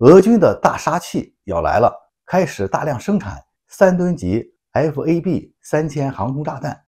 俄军的大杀器要来了，开始大量生产三吨级 FAB 三千航空炸弹。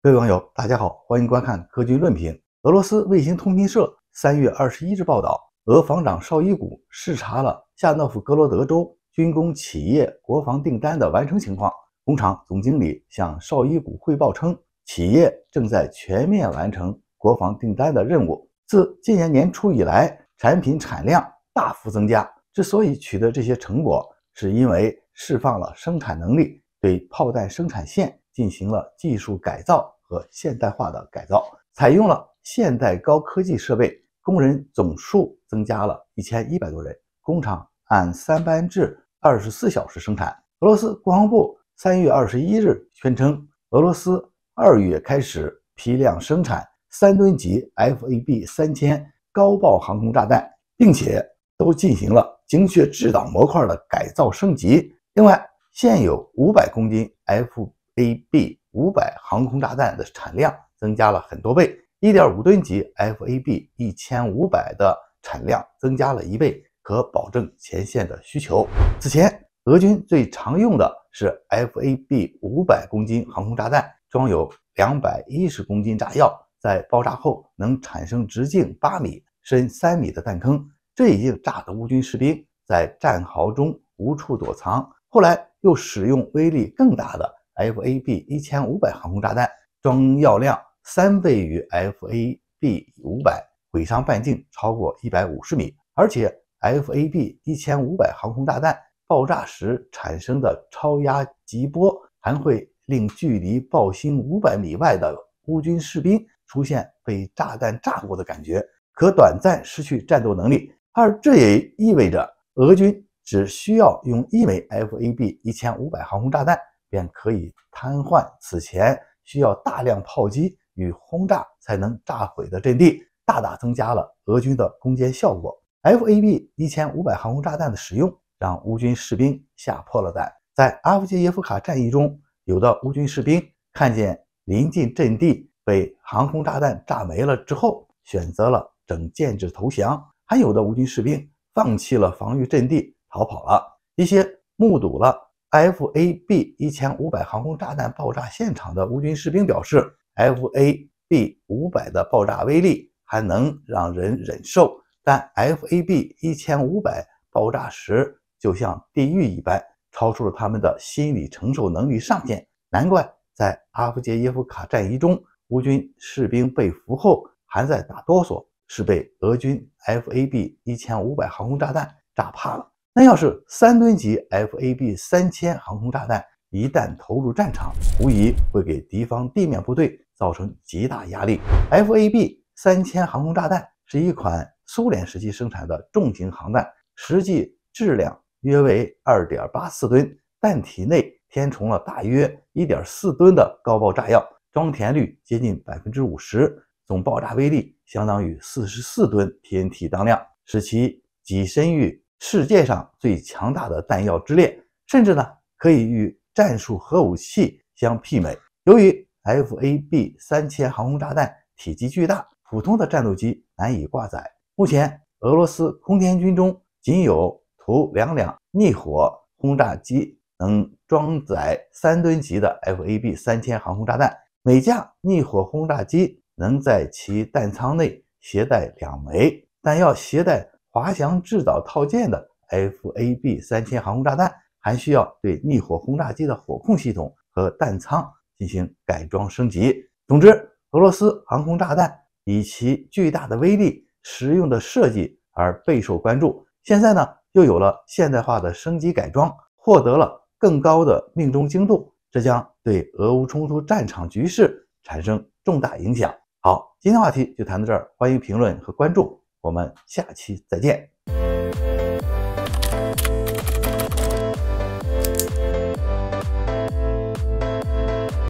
各位网友，大家好，欢迎观看《科军论评》。俄罗斯卫星通讯社三月二十一日报道，俄防长绍伊古视察了夏诺夫格罗德州军工企业国防订单的完成情况。工厂总经理向绍伊古汇报称。企业正在全面完成国防订单的任务。自今年年初以来，产品产量大幅增加。之所以取得这些成果，是因为释放了生产能力，对炮弹生产线进行了技术改造和现代化的改造，采用了现代高科技设备，工人总数增加了一千一百多人。工厂按三班制，二十四小时生产。俄罗斯国防部三月二十一日宣称，俄罗斯。二月开始批量生产三吨级 FAB 三千高爆航空炸弹，并且都进行了精确制导模块的改造升级。另外，现有五百公斤 FAB 五百航空炸弹的产量增加了很多倍，一点五吨级 FAB 一千五百的产量增加了一倍，可保证前线的需求。此前，俄军最常用的是 FAB 五百公斤航空炸弹。装有两百一十公斤炸药，在爆炸后能产生直径八米、深三米的弹坑。这已经炸得乌军士兵在战壕中无处躲藏。后来又使用威力更大的 FAB 一千五百航空炸弹，装药量三倍于 FAB 五百，毁伤半径超过一百五十米，而且 FAB 一千五百航空炸弹爆炸时产生的超压激波还会。令距离爆心五百米外的乌军士兵出现被炸弹炸过的感觉，可短暂失去战斗能力。而这也意味着俄军只需要用一枚 FAB 一千五百航空炸弹，便可以瘫痪此前需要大量炮击与轰炸才能炸毁的阵地，大大增加了俄军的攻坚效果。FAB 一千五百航空炸弹的使用，让乌军士兵吓破了胆。在阿夫杰耶夫卡战役中。有的乌军士兵看见临近阵地被航空炸弹炸没了之后，选择了整建制投降；，还有的乌军士兵放弃了防御阵地逃跑了一些。目睹了 FAB 一千五百航空炸弹爆炸现场的乌军士兵表示，FAB 五百的爆炸威力还能让人忍受，但 FAB 一千五百爆炸时就像地狱一般。超出了他们的心理承受能力上限，难怪在阿夫杰耶夫卡战役中，乌军士兵被俘后还在打哆嗦，是被俄军 FAB 一千五百航空炸弹炸怕了。那要是三吨级 FAB 三千航空炸弹一旦投入战场，无疑会给敌方地面部队造成极大压力。FAB 三千航空炸弹是一款苏联时期生产的重型航弹，实际质量。约为二点八四吨，弹体内填充了大约一点四吨的高爆炸药，装填率接近百分之五十，总爆炸威力相当于四十四吨 TNT 当量，使其跻身于世界上最强大的弹药之列，甚至呢可以与战术核武器相媲美。由于 FAB 三千航空炸弹体积巨大，普通的战斗机难以挂载。目前，俄罗斯空天军中仅有。图两两逆火轰炸机能装载三吨级的 FAB 三千航空炸弹，每架逆火轰炸机能在其弹舱内携带两枚。但要携带滑翔制导套件的 FAB 三千航空炸弹，还需要对逆火轰炸机的火控系统和弹舱进行改装升级。总之，俄罗斯航空炸弹以其巨大的威力、实用的设计而备受关注。现在呢？又有了现代化的升级改装，获得了更高的命中精度，这将对俄乌冲突战场局势产生重大影响。好，今天话题就谈到这儿，欢迎评论和关注，我们下期再见。